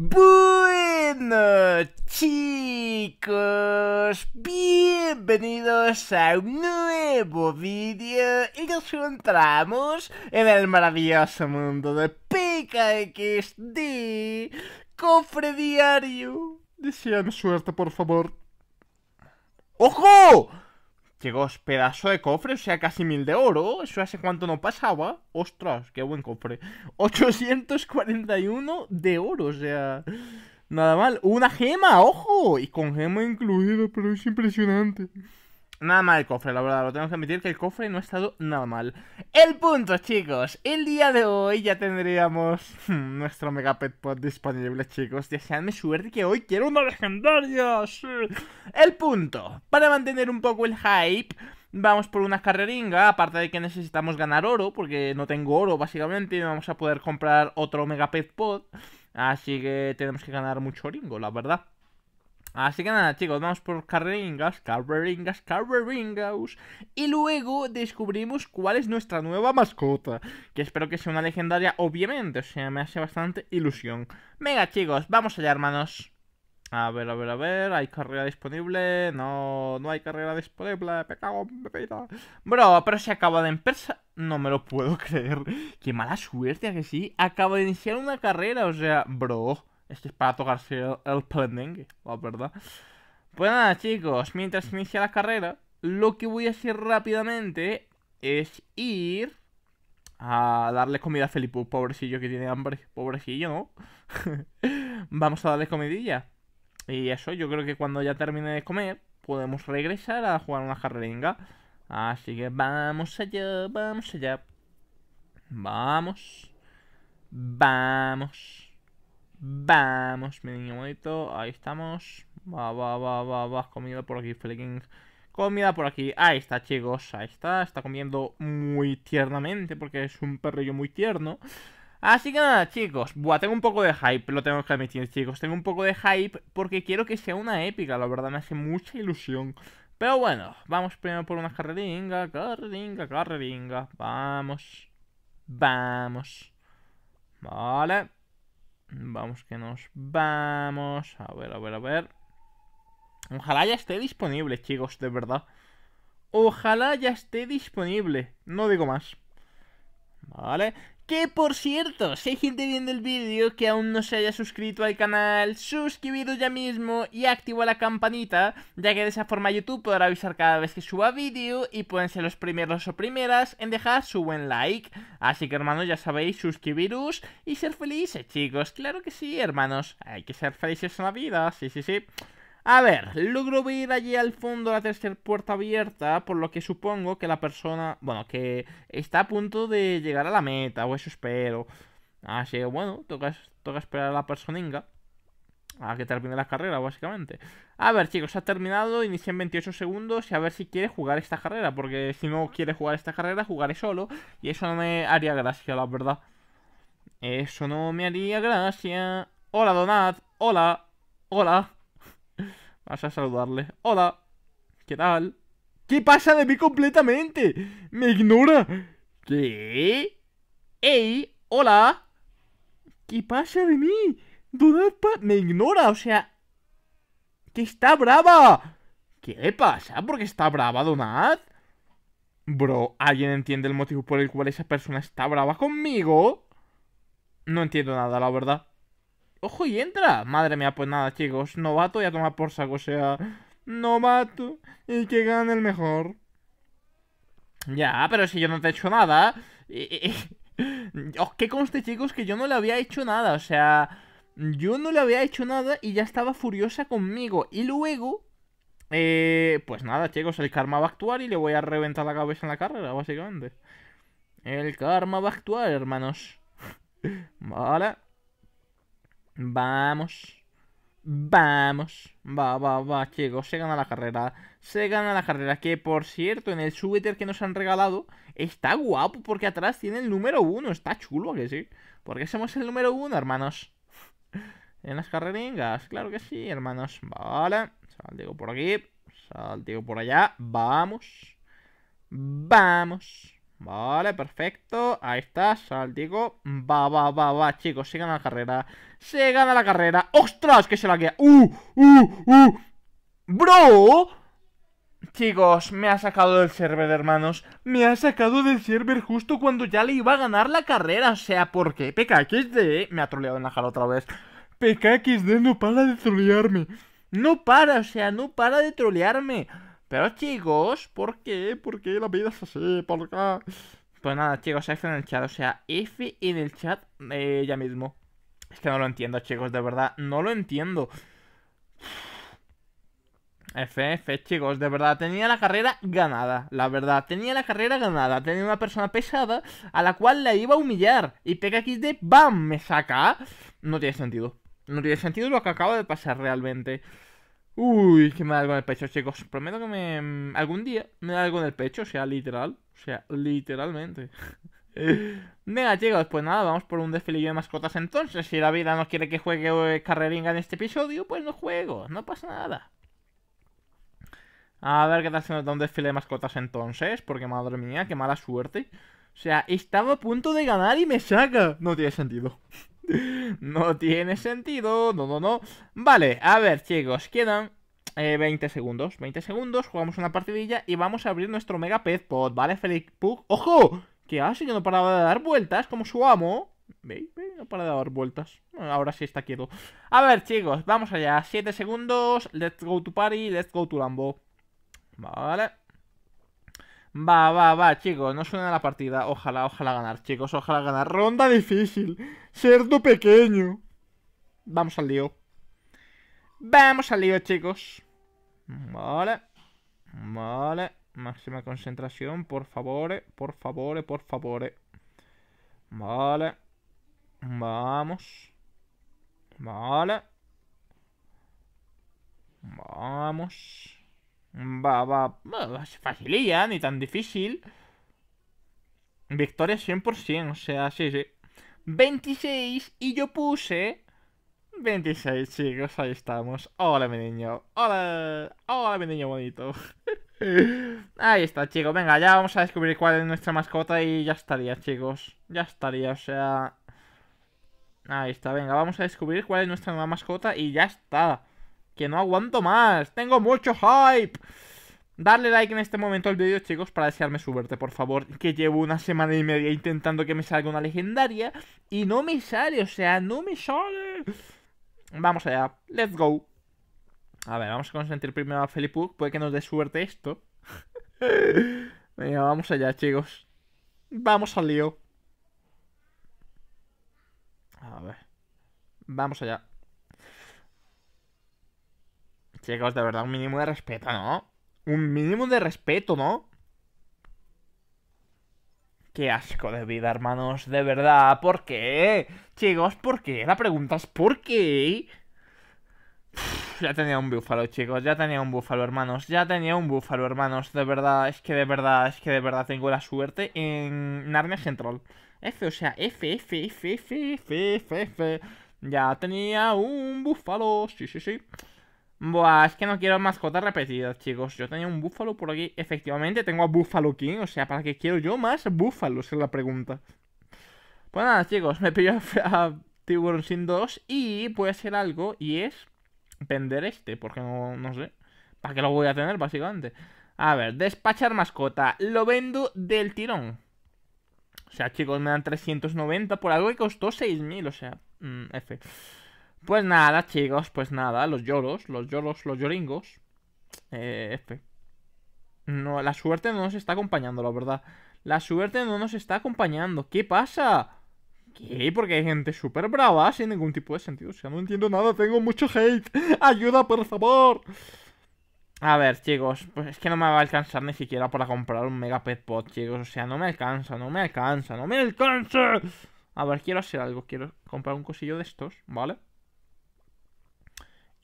Bueno chicos, bienvenidos a un nuevo vídeo y nos encontramos en el maravilloso mundo de PKXD Cofre Diario Desean suerte por favor ¡Ojo! Chicos, pedazo de cofre, o sea, casi mil de oro. Eso hace cuánto no pasaba. Ostras, qué buen cofre. 841 de oro, o sea... Nada mal. Una gema, ojo. Y con gema incluida, pero es impresionante. Nada mal el cofre, la verdad, lo tengo que admitir que el cofre no ha estado nada mal. El punto, chicos, el día de hoy ya tendríamos nuestro Mega Pet disponible, chicos. Deseadme suerte que hoy quiero una legendaria. El punto, para mantener un poco el hype, vamos por una carreringa, aparte de que necesitamos ganar oro, porque no tengo oro básicamente, y vamos a poder comprar otro Mega Pet Pot. Así que tenemos que ganar mucho oringo, la verdad. Así que nada, chicos, vamos por carreringas, carreringas, carreringas. Y luego descubrimos cuál es nuestra nueva mascota. Que espero que sea una legendaria, obviamente. O sea, me hace bastante ilusión. Venga, chicos, vamos allá, hermanos. A ver, a ver, a ver, ¿hay carrera disponible? No, no hay carrera disponible, me cago en mi Bro, pero se acaba de empezar... No me lo puedo creer. Qué mala suerte, que sí? Acabo de iniciar una carrera, o sea, bro. Este es para tocarse el, el la verdad. Pues nada, chicos, mientras inicia la carrera, lo que voy a hacer rápidamente es ir a darle comida a Felipe, pobrecillo que tiene hambre, pobrecillo, ¿no? Vamos a darle comidilla. Y eso, yo creo que cuando ya termine de comer, podemos regresar a jugar una carreringa. Así que vamos allá, vamos allá. Vamos. Vamos. Vamos, mi niño bonito. Ahí estamos. Va, va, va, va, va. Comida por aquí, flicking. Comida por aquí. Ahí está, chicos. Ahí está. Está comiendo muy tiernamente porque es un perrillo muy tierno. Así que nada, chicos. Buah, tengo un poco de hype. Lo tengo que admitir, chicos. Tengo un poco de hype porque quiero que sea una épica. La verdad, me hace mucha ilusión. Pero bueno, vamos primero por una carreringa. Carreringa, carreringa. Vamos. Vamos. Vale. Vamos que nos vamos. A ver, a ver, a ver. Ojalá ya esté disponible, chicos, de verdad. Ojalá ya esté disponible. No digo más. Vale. Que por cierto, si hay gente viendo el vídeo que aún no se haya suscrito al canal, suscribiros ya mismo y activa la campanita, ya que de esa forma YouTube podrá avisar cada vez que suba vídeo y pueden ser los primeros o primeras en dejar su buen like. Así que hermanos, ya sabéis, suscribiros y ser felices chicos, claro que sí hermanos, hay que ser felices en la vida, sí, sí, sí. A ver, logro ver allí al fondo la tercera puerta abierta, por lo que supongo que la persona, bueno, que está a punto de llegar a la meta, o eso espero. Así que bueno, toca, toca esperar a la personinga a que termine la carrera, básicamente. A ver, chicos, ha terminado, inicia en 28 segundos y a ver si quiere jugar esta carrera, porque si no quiere jugar esta carrera, jugaré solo y eso no me haría gracia, la verdad. Eso no me haría gracia. Hola, Donat. Hola. Hola. Vas a saludarle. Hola. ¿Qué tal? ¿Qué pasa de mí completamente? Me ignora. ¿Qué? ¡Ey! ¡Hola! ¿Qué pasa de mí? Donad me ignora, o sea... ¡Que está brava! ¿Qué le pasa? ¿Por qué está brava Donat? Bro, ¿alguien entiende el motivo por el cual esa persona está brava conmigo? No entiendo nada, la verdad. ¡Ojo y entra! Madre mía, pues nada, chicos. Novato y a tomar por saco, o sea... Novato y que gane el mejor. Ya, pero si yo no te he hecho nada. Eh, eh, eh, que conste, chicos, que yo no le había hecho nada. O sea, yo no le había hecho nada y ya estaba furiosa conmigo. Y luego, pues nada, chicos, el karma va a actuar y le voy a reventar la cabeza en la carrera, básicamente. El karma va a actuar, hermanos. vale. Vamos. Vamos, va, va, va, chicos, se gana la carrera, se gana la carrera, que por cierto, en el suéter que nos han regalado, está guapo, porque atrás tiene el número uno, está chulo, que sí? Porque somos el número uno, hermanos. en las carreringas, claro que sí, hermanos, vale, salteo por aquí, salteo por allá, vamos, vamos. Vale, perfecto. Ahí está, saltico. Va, va, va, va, chicos. Se gana la carrera. Se gana la carrera. ¡Ostras! Que se la queda. ¡Uh! ¡Uh! ¡Uh! ¡Bro! Chicos, me ha sacado del server, hermanos. Me ha sacado del server justo cuando ya le iba a ganar la carrera. O sea, ¿por qué? PKXD. Eh. Me ha troleado en la jala otra vez. PKXD no para de trolearme. No para, o sea, no para de trolearme. Pero chicos, ¿por qué? ¿Por qué la vida es así? ¿Por acá? Pues nada, chicos, F en el chat. O sea, F en el chat ella eh, mismo. Es que no lo entiendo, chicos, de verdad. No lo entiendo. F, F, chicos, de verdad, tenía la carrera ganada, la verdad, tenía la carrera ganada, tenía una persona pesada a la cual la iba a humillar y de ¡bam!, me saca, no tiene sentido, no tiene sentido lo que acaba de pasar realmente. Uy, que me da algo en el pecho, chicos. Prometo que me. Mm, algún día me da algo en el pecho, o sea, literal. O sea, literalmente. Venga, chicos, pues nada, vamos por un desfile de mascotas entonces. Si la vida no quiere que juegue eh, carreringa en este episodio, pues no juego, no pasa nada. A ver qué tal se nos da un desfile de mascotas entonces, porque madre mía, qué mala suerte. O sea, estaba a punto de ganar y me saca. No tiene sentido. No tiene sentido, no, no, no. Vale, a ver, chicos, quedan 20 eh, segundos. 20 segundos, jugamos una partidilla y vamos a abrir nuestro Mega Pez Pod, ¿vale? Felix Pug. ¡Ojo! Que ha yo no paraba de dar vueltas como su amo. No para de dar vueltas. ahora sí está quieto. A ver, chicos, vamos allá. 7 segundos. Let's go to party, let's go to Lambo. Vale. Va, va, va, chicos, no suena la partida. Ojalá, ojalá ganar, chicos, ojalá ganar. Ronda difícil. Cerdo pequeño. Vamos al lío. Vamos al lío, chicos. Vale. Vale. Máxima concentración, por favor, por favor, por favor. Vale. Vamos. Vale. Vamos. Va, va, va facilía, ni tan difícil. Victoria 100%, o sea, sí, sí. 26 y yo puse 26, chicos, ahí estamos. Hola, mi niño. Hola. Hola, mi niño bonito. ahí está, chicos. Venga, ya vamos a descubrir cuál es nuestra mascota y ya estaría, chicos. Ya estaría, o sea... Ahí está, venga, vamos a descubrir cuál es nuestra nueva mascota y ya está que no aguanto más. Tengo mucho hype. Darle like en este momento al vídeo, chicos, para desearme suerte, por favor. Que llevo una semana y media intentando que me salga una legendaria y no me sale, o sea, no me sale. Vamos allá, let's go. A ver, vamos a consentir primero a Felipe puede que nos dé suerte esto. Venga, vamos allá, chicos. Vamos al lío. A ver. Vamos allá. Chicos, de verdad, un mínimo de respeto, ¿no? Un mínimo de respeto, ¿no? Qué asco de vida, hermanos, de verdad. ¿Por qué? Chicos, ¿por qué? La pregunta es ¿por qué? ya tenía un búfalo, chicos, ya tenía un búfalo, hermanos, ya tenía un búfalo, hermanos, de verdad, es que de verdad, es que de verdad tengo la suerte en Narnia Central. F, o sea, F, F, F, F, F, F, F. Ya tenía un búfalo, sí, sí, sí. Buah, es que no quiero mascotas repetidas, chicos. Yo tenía un búfalo por aquí. Efectivamente, tengo a Búfalo King. O sea, ¿para qué quiero yo más búfalos? Es la pregunta. Pues nada, chicos. Me pillo a, Tiburón Sin 2 y puede ser algo. Y es vender este, porque no, sé. ¿Para qué lo voy a tener, básicamente? A ver, despachar mascota. Lo vendo del tirón. O sea, chicos, me dan 390 por algo que costó 6.000. O sea, efecto. Mm, pues nada, chicos, pues nada, los lloros, los lloros, los lloringos. Eh, este. No, la suerte no nos está acompañando, la verdad. La suerte no nos está acompañando. ¿Qué pasa? ¿Qué? Porque hay gente súper brava sin ningún tipo de sentido. O sea, no entiendo nada, tengo mucho hate. ¡Ayuda, por favor! A ver, chicos, pues es que no me va a alcanzar ni siquiera para comprar un Mega Pet Pot, chicos. O sea, no me alcanza, no me alcanza, no me alcanza. A ver, quiero hacer algo. Quiero comprar un cosillo de estos, ¿vale?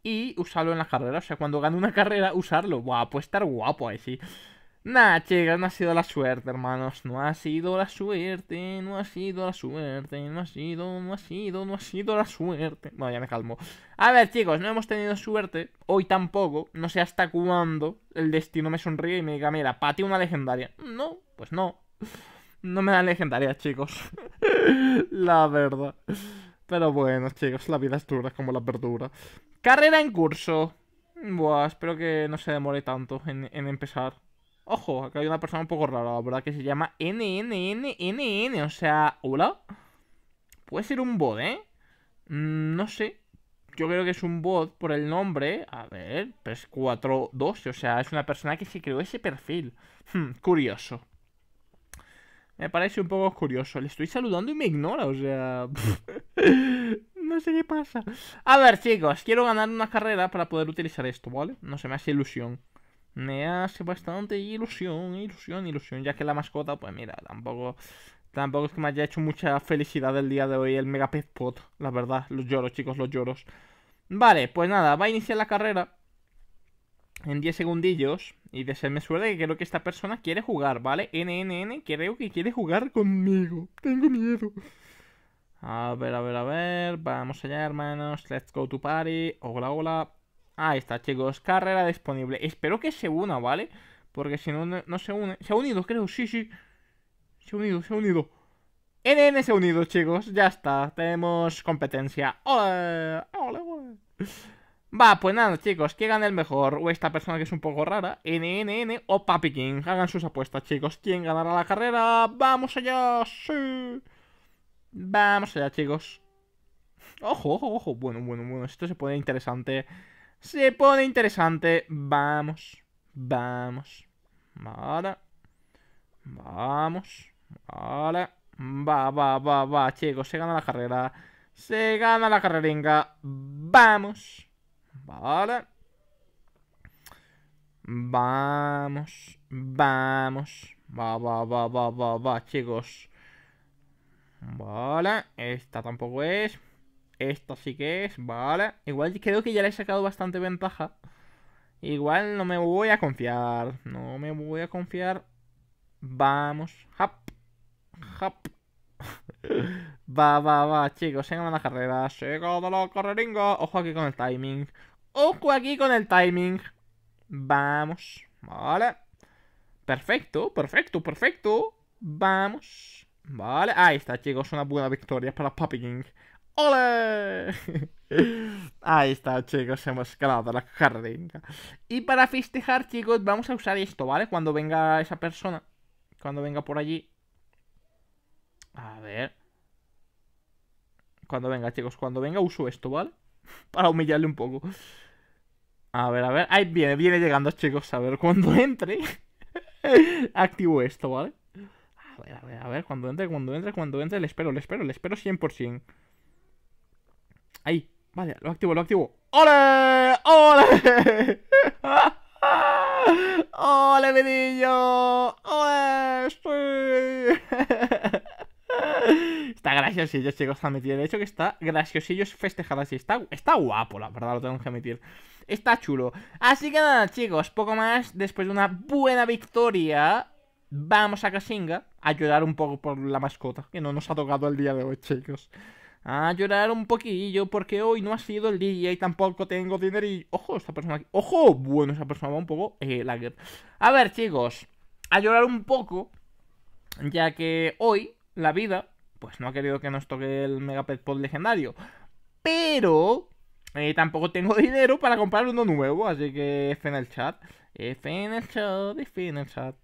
y usarlo en la carrera. O sea, cuando gane una carrera, usarlo. Buah, puede estar guapo ahí sí. Nah, chicos, no ha sido la suerte, hermanos. No ha sido la suerte, no ha sido la suerte, no ha sido, no ha sido, no ha sido la suerte. Bueno, ya me calmo. A ver, chicos, no hemos tenido suerte. Hoy tampoco. No sé hasta cuándo el destino me sonríe y me diga, mira, pati una legendaria. No, pues no. No me da legendaria, chicos. la verdad. Pero bueno, chicos, la vida es dura como la verdura Carrera en curso. Buah, espero que no se demore tanto en, empezar. Ojo, acá hay una persona un poco rara, la verdad, que se llama NNNNN. O sea, ¿hola? Puede ser un bot, ¿eh? Mm, no sé. Yo creo que es un bot por el nombre. A ver, pues 42. O sea, es una persona que se creó ese perfil. Hmm, curioso. Me parece un poco curioso. Le estoy saludando y me ignora, o sea. No sé qué pasa. A ver, chicos, quiero ganar una carrera para poder utilizar esto, ¿vale? No se me hace ilusión. Me hace bastante ilusión, ilusión, ilusión. Ya que la mascota, pues mira, tampoco. Tampoco es que me haya hecho mucha felicidad el día de hoy el Mega Pot. La verdad, los lloros, chicos, los lloros. Vale, pues nada, va a iniciar la carrera en 10 segundillos. Y de serme suerte que creo que esta persona quiere jugar, ¿vale? NNN, creo que quiere jugar conmigo. Tengo miedo. A ver, a ver, a ver. Vamos allá, hermanos. Let's go to party. Hola, hola. Ahí está, chicos. Carrera disponible. Espero que se una, ¿vale? Porque si no, no se une. Se ha unido, creo. Sí, sí. Se ha unido, se ha unido. NN se ha unido, chicos. Ya está. Tenemos competencia. Hola, hola, Va, pues nada, chicos, que gane el mejor, o esta persona que es un poco rara, NNN o Papi King. Hagan sus apuestas, chicos. ¿Quién ganará la carrera? ¡Vamos allá! ¡Sí! Vamos allá, chicos. Ojo, ojo, ojo. Bueno, bueno, bueno. Esto se pone interesante. Se pone interesante. Vamos. Vamos. Vale. Vamos. Vale. Va, va, va, va, chicos. Se gana la carrera. Se gana la carreringa. Vamos. Vale. Vamos. Vamos. Va, va, va, va, va, va, chicos. Vale, esta tampoco es. Esta sí que es, vale. Igual creo que ya le he sacado bastante ventaja. Igual no me voy a confiar. No me voy a confiar. Vamos. Hap. Hap. va, va, va, chicos. Se la carrera. Se los los Ojo aquí con el timing. Ojo aquí con el timing. Vamos. Vale. Perfecto, perfecto, perfecto. Vamos. Vale, ahí está, chicos. Una buena victoria para Papi King. ¡Ole! Ahí está, chicos, hemos ganado la carrera. Y para festejar, chicos, vamos a usar esto, ¿vale? Cuando venga esa persona. Cuando venga por allí. A ver. Cuando venga, chicos, cuando venga uso esto, ¿vale? Para humillarle un poco. A ver, a ver. Ahí viene, viene llegando, chicos. A ver, cuando entre. activo esto, ¿vale? A ver, a ver, cuando entre, cuando entre, cuando entre, le espero, le espero, le espero 100%. Ahí, vale, lo activo, lo activo. ¡Ole! ¡Ole! ¡Ole, menillo! ¡Ole! estoy! está graciosillo, chicos, metido De hecho que está graciosillo, es festejado así. Está, está guapo, la verdad, lo tengo que admitir. Está chulo. Así que nada, chicos, poco más. Después de una buena victoria, vamos a Kasinga a llorar un poco por la mascota, que no nos ha tocado el día de hoy, chicos. A llorar un poquillo, porque hoy no ha sido el día y tampoco tengo dinero y... ¡Ojo, esta persona aquí! ¡Ojo! Bueno, esa persona va un poco eh, lager. A ver, chicos, a llorar un poco, ya que hoy la vida, pues no ha querido que nos toque el Mega Pod legendario. Pero... Eh, tampoco tengo dinero para comprar uno nuevo, así que F en el chat. F en el chat, F en el chat.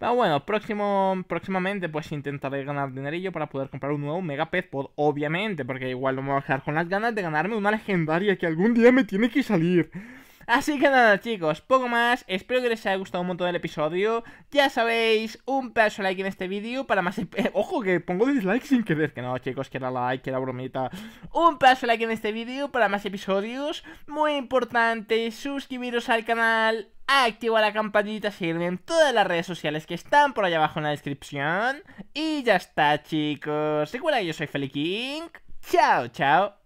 Pero bueno, próximo, próximamente pues intentaré ganar dinerillo para poder comprar un nuevo Mega Pet Pod, obviamente, porque igual no me voy a quedar con las ganas de ganarme una legendaria que algún día me tiene que salir. Así que nada chicos, poco más, espero que les haya gustado un montón el episodio Ya sabéis, un pedazo like en este vídeo para más... Ojo que pongo dislike sin querer, que no chicos, que era like, que era bromita Un pedazo like en este vídeo para más episodios Muy importante, suscribiros al canal activa la campanita, seguirme en todas las redes sociales que están por allá abajo en la descripción. Y ya está, chicos. Recuerda yo soy Feliking, King. Chao, chao.